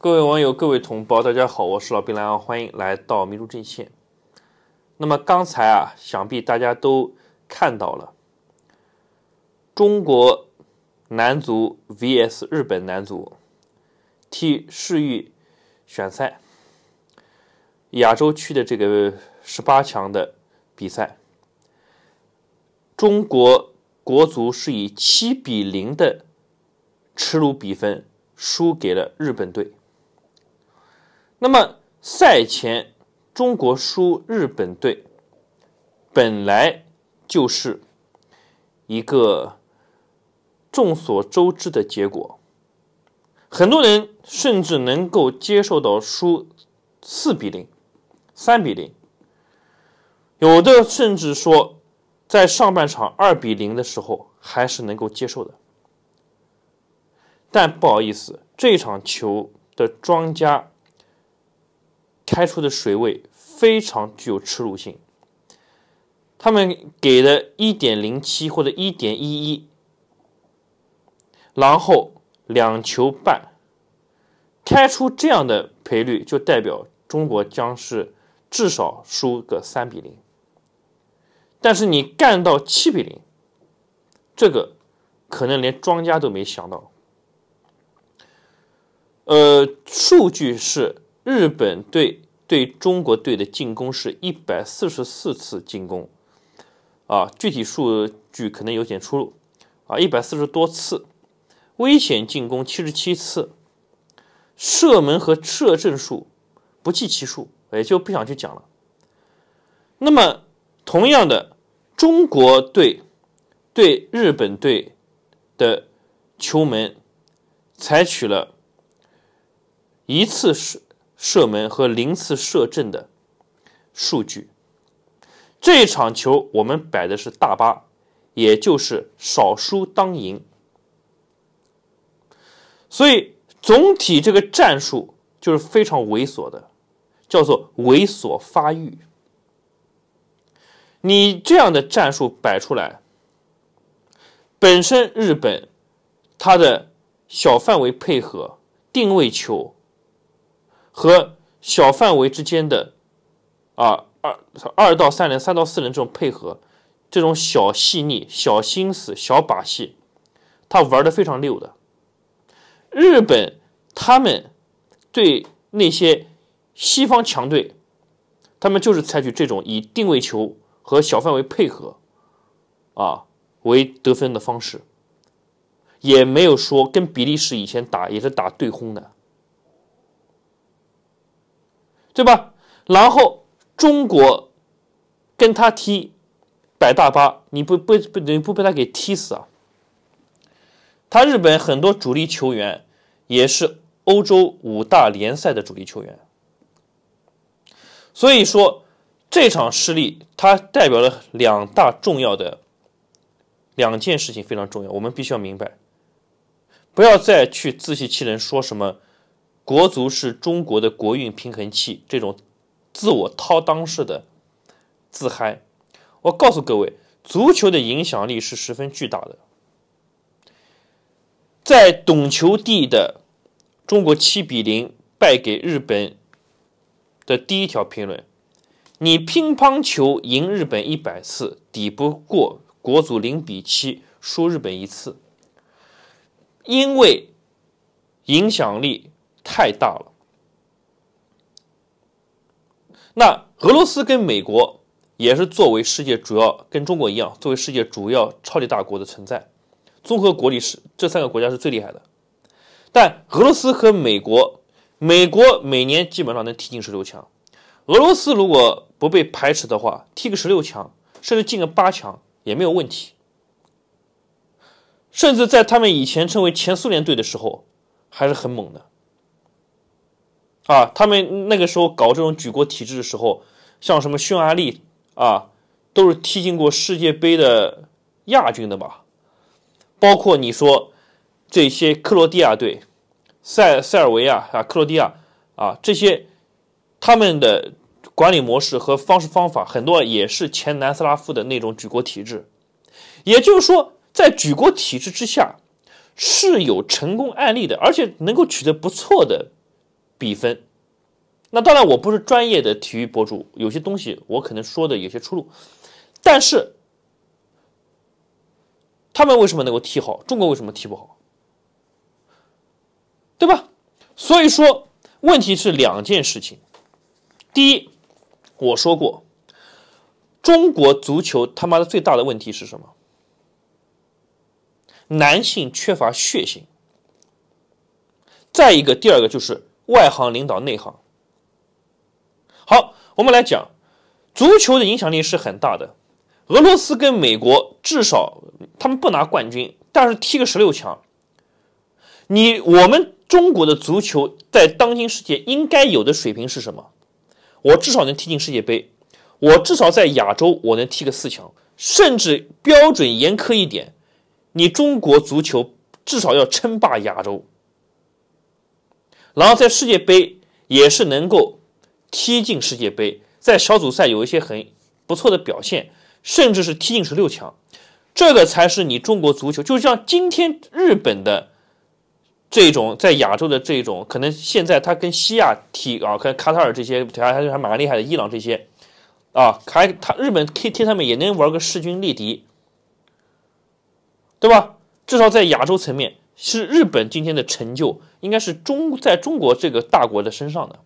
各位网友，各位同胞，大家好，我是老兵蓝昂，欢迎来到民族阵线。那么刚才啊，想必大家都看到了，中国男足 VS 日本男足踢世预选赛亚洲区的这个十八强的比赛，中国国足是以七比零的耻辱比分输给了日本队。那么赛前，中国输日本队，本来就是一个众所周知的结果。很多人甚至能够接受到输四比零、三比零，有的甚至说在上半场二比零的时候还是能够接受的。但不好意思，这场球的庄家。开出的水位非常具有耻辱性，他们给的1.07或者1.11，然后两球半，开出这样的赔率就代表中国将是至少输个三比零。但是你干到七比零，这个可能连庄家都没想到。呃，数据是。日本队对中国队的进攻是一百四十四次进攻，啊，具体数据可能有点出入，啊，一百四十多次危险进攻七十七次，射门和射正数不计其数，也就不想去讲了。那么同样的，中国队对日本队的球门采取了一次是。射门和零次射正的数据，这场球我们摆的是大巴，也就是少输当赢。所以总体这个战术就是非常猥琐的，叫做猥琐发育。你这样的战术摆出来，本身日本它的小范围配合、定位球。和小范围之间的，啊二二到三人三到四人这种配合，这种小细腻小心思小把戏，他玩的非常溜的。日本他们对那些西方强队，他们就是采取这种以定位球和小范围配合，啊为得分的方式，也没有说跟比利时以前打也是打对轰的。对吧？然后中国跟他踢摆大巴，你不不不等于不被他给踢死啊？他日本很多主力球员也是欧洲五大联赛的主力球员，所以说这场失利，它代表了两大重要的两件事情非常重要，我们必须要明白，不要再去自欺欺人说什么。国足是中国的国运平衡器，这种自我掏裆式的自嗨，我告诉各位，足球的影响力是十分巨大的。在懂球帝的中国七比零败给日本的第一条评论，你乒乓球赢日本一百次，抵不过国足零比七输日本一次，因为影响力。太大了。那俄罗斯跟美国也是作为世界主要，跟中国一样作为世界主要超级大国的存在。综合国力是这三个国家是最厉害的。但俄罗斯和美国，美国每年基本上能踢进十六强，俄罗斯如果不被排斥的话，踢个十六强甚至进个八强也没有问题。甚至在他们以前称为前苏联队的时候，还是很猛的。啊，他们那个时候搞这种举国体制的时候，像什么匈牙利啊，都是踢进过世界杯的亚军的吧？包括你说这些克罗地亚队、塞塞尔维亚啊、克罗地亚啊，这些他们的管理模式和方式方法很多也是前南斯拉夫的那种举国体制。也就是说，在举国体制之下是有成功案例的，而且能够取得不错的。比分，那当然我不是专业的体育博主，有些东西我可能说的有些出入，但是他们为什么能够踢好，中国为什么踢不好，对吧？所以说问题是两件事情，第一，我说过中国足球他妈的最大的问题是什么？男性缺乏血性，再一个，第二个就是。外行领导内行，好，我们来讲，足球的影响力是很大的。俄罗斯跟美国至少他们不拿冠军，但是踢个十六强。你我们中国的足球在当今世界应该有的水平是什么？我至少能踢进世界杯，我至少在亚洲我能踢个四强，甚至标准严苛一点，你中国足球至少要称霸亚洲。然后在世界杯也是能够踢进世界杯，在小组赛有一些很不错的表现，甚至是踢进十六强，这个才是你中国足球。就像今天日本的这种，在亚洲的这种，可能现在他跟西亚踢啊，可能卡塔尔这些，还还还蛮厉害的，伊朗这些啊，还他日本 K T 踢他们，也能玩个势均力敌，对吧？至少在亚洲层面。是日本今天的成就，应该是中在中国这个大国的身上的，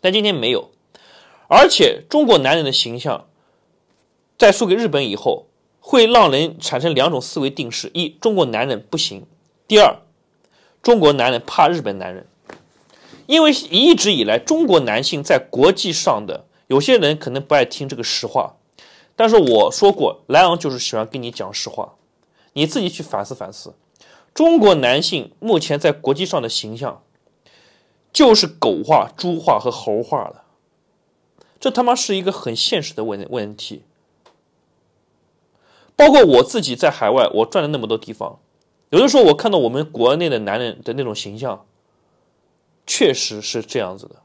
但今天没有，而且中国男人的形象，在输给日本以后，会让人产生两种思维定式：一，中国男人不行；第二，中国男人怕日本男人。因为一直以来，中国男性在国际上的有些人可能不爱听这个实话，但是我说过，莱昂就是喜欢跟你讲实话，你自己去反思反思。中国男性目前在国际上的形象，就是狗化、猪化和猴化的，这他妈是一个很现实的问问题。包括我自己在海外，我转了那么多地方，有的时候我看到我们国内的男人的那种形象，确实是这样子的，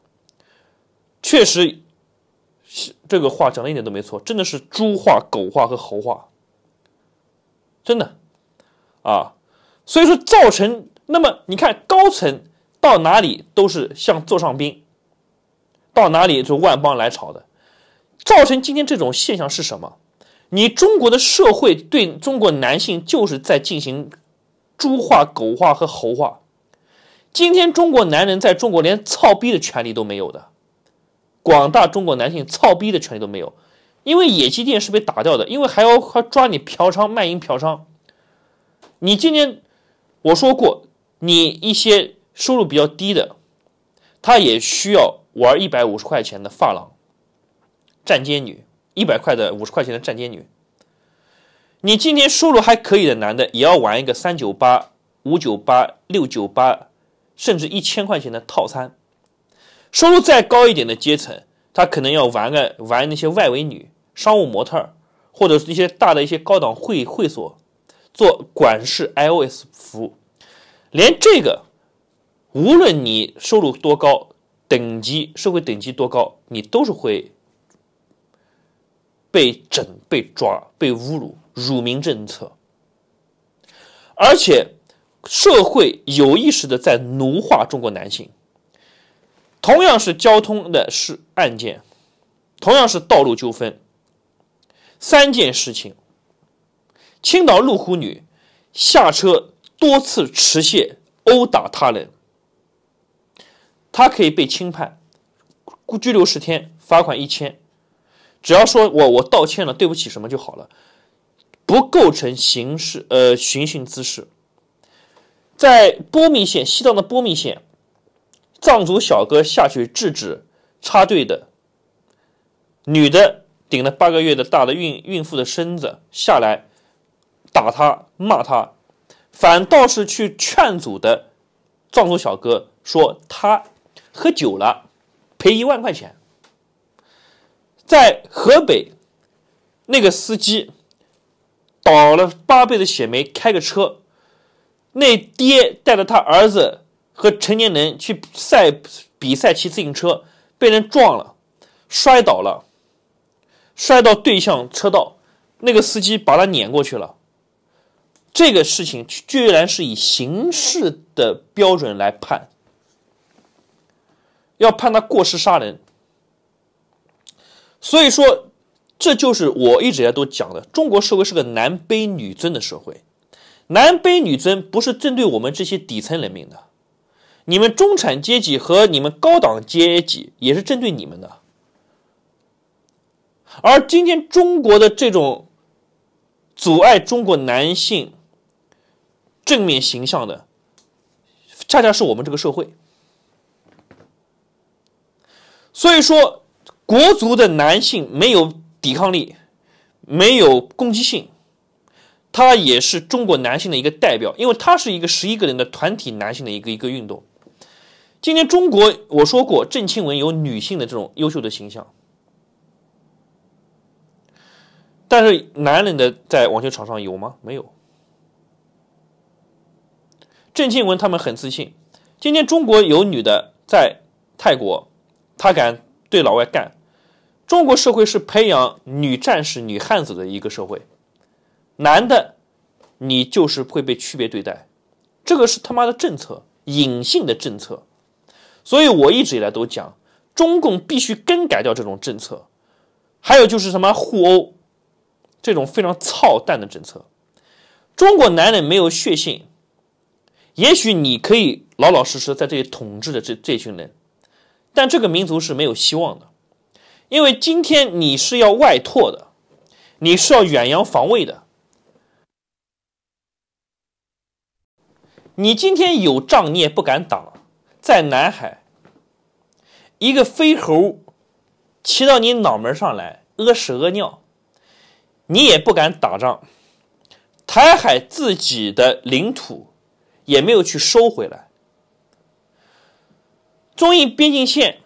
确实是这个话讲的一点都没错，真的是猪化、狗化和猴化，真的，啊。所以说造成那么你看高层到哪里都是像座上宾，到哪里就万邦来朝的，造成今天这种现象是什么？你中国的社会对中国男性就是在进行猪化、狗化和猴化。今天中国男人在中国连操逼的权利都没有的，广大中国男性操逼的权利都没有，因为野鸡店是被打掉的，因为还要抓你嫖娼、卖淫、嫖娼，你今天。我说过，你一些收入比较低的，他也需要玩一百五十块钱的发廊、站街女，一百块的五十块钱的站街女。你今天收入还可以的男的，也要玩一个三九八、五九八、六九八，甚至一千块钱的套餐。收入再高一点的阶层，他可能要玩个玩那些外围女、商务模特，或者是一些大的一些高档会会所。做管事 iOS 服务，连这个，无论你收入多高，等级社会等级多高，你都是会被整、被抓、被侮辱、辱民政策，而且社会有意识的在奴化中国男性。同样是交通的事案件，同样是道路纠纷，三件事情。青岛路虎女下车多次持械殴打他人，她可以被轻判，拘留十天，罚款一千，只要说我我道歉了，对不起什么就好了，不构成刑事呃寻衅滋事。在波密县，西藏的波密县，藏族小哥下去制止插队的女的，顶了八个月的大的孕孕妇的身子下来。打他骂他，反倒是去劝阻的藏族小哥说他喝酒了，赔一万块钱。在河北，那个司机倒了八辈子血霉，开个车，那爹带着他儿子和成年人去赛比赛骑自行车，被人撞了，摔倒了，摔到对向车道，那个司机把他撵过去了。这个事情居然是以刑事的标准来判，要判他过失杀人，所以说这就是我一直在都讲的，中国社会是个男卑女尊的社会，男卑女尊不是针对我们这些底层人民的，你们中产阶级和你们高档阶级也是针对你们的，而今天中国的这种阻碍中国男性。正面形象的，恰恰是我们这个社会。所以说，国足的男性没有抵抗力，没有攻击性，他也是中国男性的一个代表，因为他是一个十一个人的团体男性的一个一个运动。今天中国我说过，郑钦文有女性的这种优秀的形象，但是男人的在网球场上有吗？没有。郑庆文他们很自信。今天中国有女的在泰国，她敢对老外干。中国社会是培养女战士、女汉子的一个社会，男的你就是会被区别对待，这个是他妈的政策，隐性的政策。所以我一直以来都讲，中共必须更改掉这种政策。还有就是什么互殴，这种非常操蛋的政策。中国男人没有血性。也许你可以老老实实在这里统治着这这群人，但这个民族是没有希望的，因为今天你是要外拓的，你是要远洋防卫的，你今天有仗你也不敢打，在南海，一个飞猴骑到你脑门上来屙屎屙尿，你也不敢打仗，台海自己的领土。也没有去收回来，中印边境线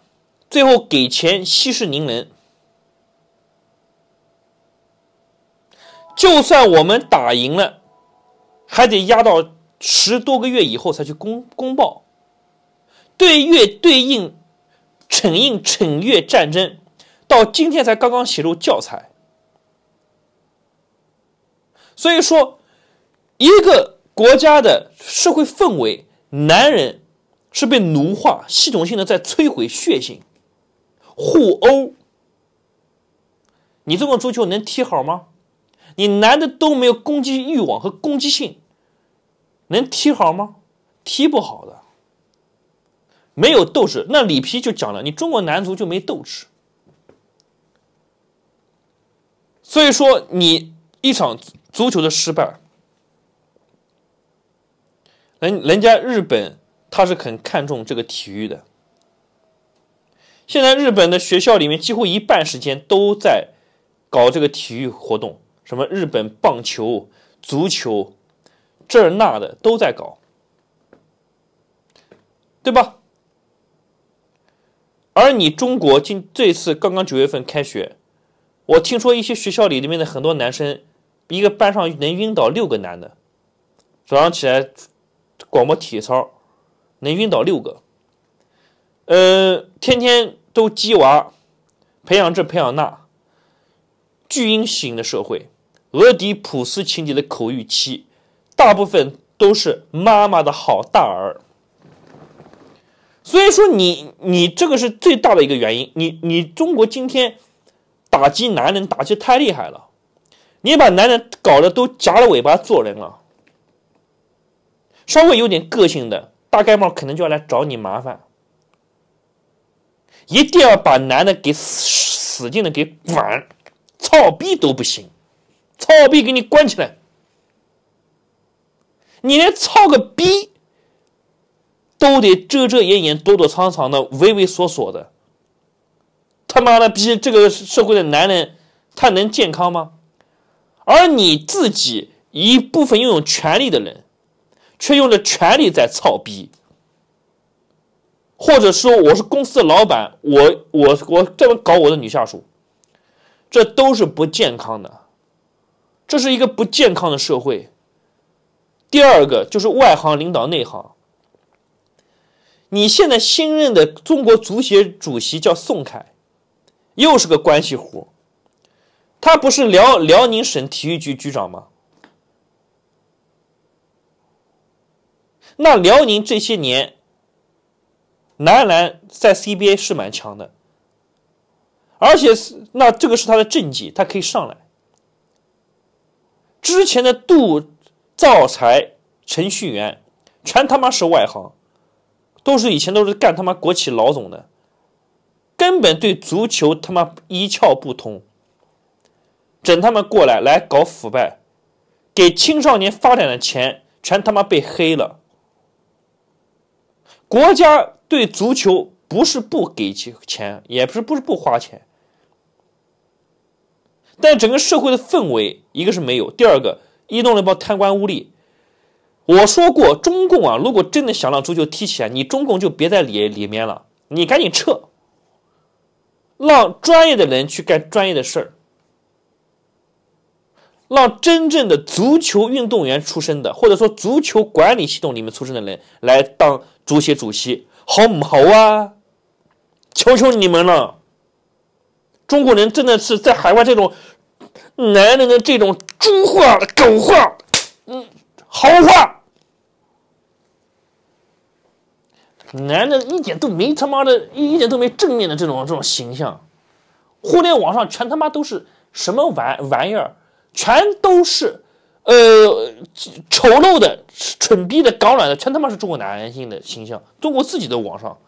最后给钱息事宁人，就算我们打赢了，还得压到十多个月以后才去公公报，对越对应惩印惩越战争，到今天才刚刚写入教材，所以说一个。国家的社会氛围，男人是被奴化，系统性的在摧毁血性，互殴。你中国足球能踢好吗？你男的都没有攻击欲望和攻击性，能踢好吗？踢不好的，没有斗志。那里皮就讲了，你中国男足就没斗志。所以说，你一场足球的失败。人人家日本，他是很看重这个体育的。现在日本的学校里面几乎一半时间都在搞这个体育活动，什么日本棒球、足球，这那的都在搞，对吧？而你中国今这次刚刚九月份开学，我听说一些学校里里面的很多男生，一个班上能晕倒六个男的，早上起来。广播体操能晕倒六个，呃，天天都鸡娃，培养这培养那，巨婴型的社会，俄狄浦斯情节的口欲期，大部分都是妈妈的好大儿，所以说你你这个是最大的一个原因，你你中国今天打击男人打击太厉害了，你把男人搞得都夹着尾巴做人了。稍微有点个性的大盖帽，可能就要来找你麻烦。一定要把男的给死死劲的给管，操逼都不行，操逼给你关起来，你连操个逼都得遮遮掩掩、躲躲藏藏的、畏畏缩缩的。他妈的逼，这个社会的男人他能健康吗？而你自己一部分拥有权力的人。却用着权力在操逼，或者说我是公司的老板，我我我这么搞我的女下属，这都是不健康的，这是一个不健康的社会。第二个就是外行领导内行。你现在新任的中国足协主席叫宋凯，又是个关系户，他不是辽辽宁省体育局局长吗？那辽宁这些年，男篮在 CBA 是蛮强的，而且是那这个是他的政绩，他可以上来。之前的杜兆才、程序员全他妈是外行，都是以前都是干他妈国企老总的，根本对足球他妈一窍不通，整他妈过来来搞腐败，给青少年发展的钱全他妈被黑了。国家对足球不是不给钱，也不是不是不花钱，但整个社会的氛围一个是没有，第二个一弄那帮贪官污吏。我说过，中共啊，如果真的想让足球踢起来，你中共就别在里里面了，你赶紧撤，让专业的人去干专业的事儿，让真正的足球运动员出身的，或者说足球管理系统里面出身的人来当。足协主席，好母好啊！求求你们了！中国人真的是在海外这种男人的这种猪话、狗话，嗯，好话，男的一点都没他妈的，一点都没正面的这种这种形象。互联网上全他妈都是什么玩玩意儿，全都是。呃，丑陋的、蠢逼的、搞卵的，全他妈是中国男性的形象。中国自己的网上，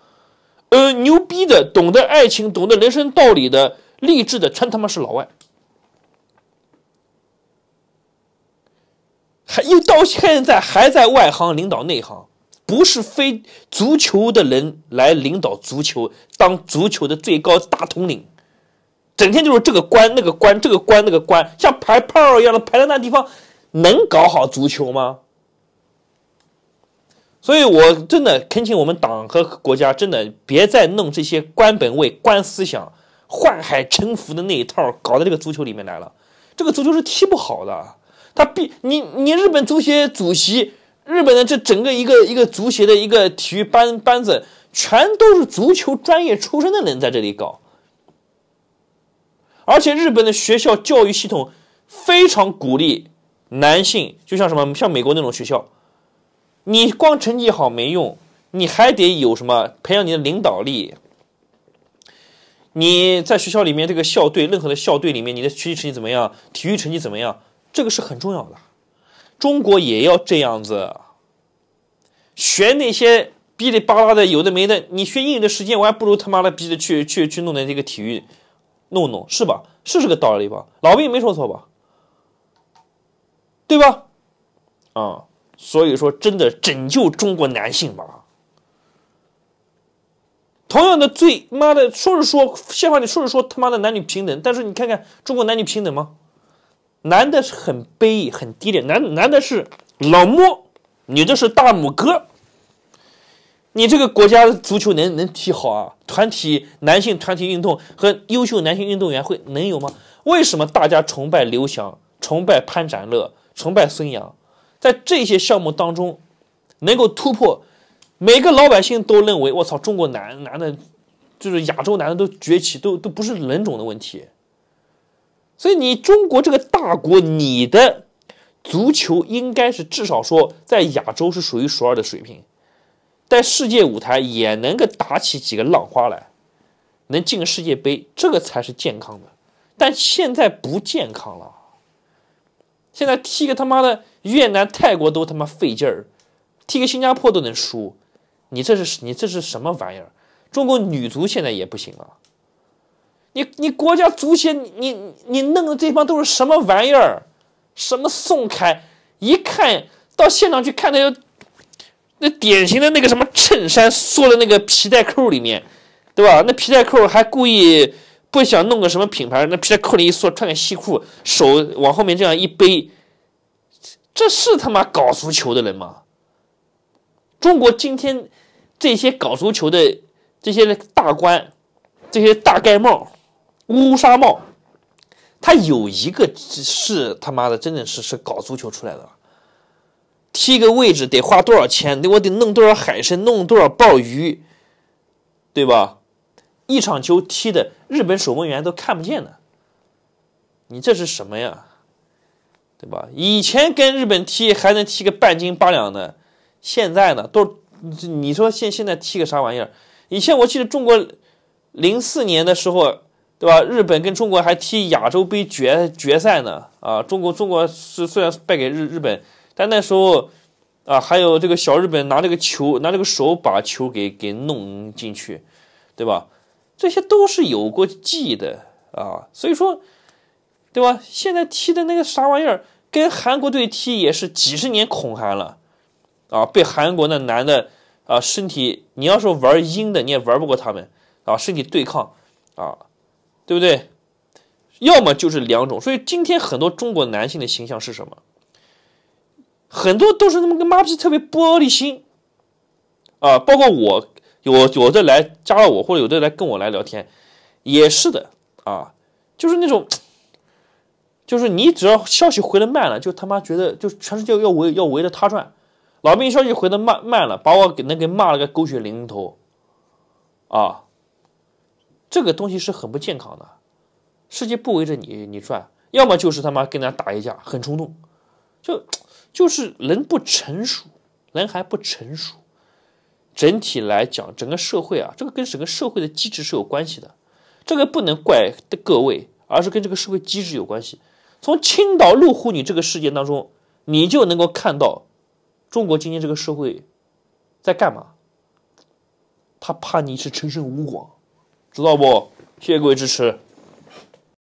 呃，牛逼的、懂得爱情、懂得人生道理的、励志的，全他妈是老外。还又到现在还在外行领导内行，不是非足球的人来领导足球，当足球的最高大统领，整天就是这个官那个官，这个官那个官，像排炮一样的排在那地方。能搞好足球吗？所以我真的恳请我们党和国家真的别再弄这些官本位、官思想、宦海沉浮的那一套搞到这个足球里面来了。这个足球是踢不好的。他比你，你日本足协主席、日本的这整个一个一个足协的一个体育班班子，全都是足球专业出身的人在这里搞。而且日本的学校教育系统非常鼓励。男性就像什么，像美国那种学校，你光成绩好没用，你还得有什么培养你的领导力。你在学校里面这个校队，任何的校队里面，你的学习成绩怎么样，体育成绩怎么样，这个是很重要的。中国也要这样子，学那些哔哩吧啦的有的没的，你学英语的时间，我还不如他妈的逼着去去去弄点这个体育，弄弄是吧？是这个道理吧？老毕没说错吧？对吧？啊，所以说真的拯救中国男性吧。同样的罪，妈的，说是说宪法里说是说他妈的男女平等，但是你看看中国男女平等吗？男的是很卑鄙、很低劣，男男的是老莫，女的是大拇哥。你这个国家足球能能踢好啊？团体男性团体运动和优秀男性运动员会能有吗？为什么大家崇拜刘翔，崇拜潘展乐？崇拜孙杨，在这些项目当中，能够突破，每个老百姓都认为，我操，中国男男的，就是亚洲男的都崛起，都都不是人种的问题。所以你中国这个大国，你的足球应该是至少说在亚洲是数一数二的水平，在世界舞台也能够打起几个浪花来，能进世界杯，这个才是健康的。但现在不健康了。现在踢个他妈的越南、泰国都他妈费劲儿，踢个新加坡都能输，你这是你这是什么玩意儿？中国女足现在也不行啊！你你国家足协，你你弄的这帮都是什么玩意儿？什么宋凯，一看到现场去看那，那典型的那个什么衬衫缩在那个皮带扣里面，对吧？那皮带扣还故意。不想弄个什么品牌，那皮扣里一缩，穿个西裤，手往后面这样一背，这是他妈搞足球的人吗？中国今天这些搞足球的这些大官，这些大盖帽乌纱帽，他有一个是他妈的，真的是是搞足球出来的，踢个位置得花多少钱？得我得弄多少海参，弄多少鲍鱼，对吧？一场球踢的日本守门员都看不见呢。你这是什么呀，对吧？以前跟日本踢还能踢个半斤八两的，现在呢都，你说现现在踢个啥玩意儿？以前我记得中国零四年的时候，对吧？日本跟中国还踢亚洲杯决决赛呢，啊，中国中国是虽然败给日日本，但那时候啊，还有这个小日本拿这个球拿这个手把球给给弄进去，对吧？这些都是有过记忆的啊，所以说，对吧？现在踢的那个啥玩意儿，跟韩国队踢也是几十年恐韩了，啊，被韩国那男的啊，身体，你要是玩阴的，你也玩不过他们啊，身体对抗啊，对不对？要么就是两种。所以今天很多中国男性的形象是什么？很多都是他妈个妈逼，特别玻璃心啊，包括我。有有的来加了我，或者有的来跟我来聊天，也是的啊，就是那种，就是你只要消息回的慢了，就他妈觉得就全世界要围要围着他转。老兵消息回的慢慢了，把我给能给骂了个狗血淋头，啊，这个东西是很不健康的。世界不围着你你转，要么就是他妈跟人家打一架，很冲动，就就是人不成熟，人还不成熟。整体来讲，整个社会啊，这个跟整个社会的机制是有关系的，这个不能怪各位，而是跟这个社会机制有关系。从青岛路虎女这个事件当中，你就能够看到，中国今天这个社会在干嘛？他怕你是陈胜吴广，知道不？谢谢各位支持。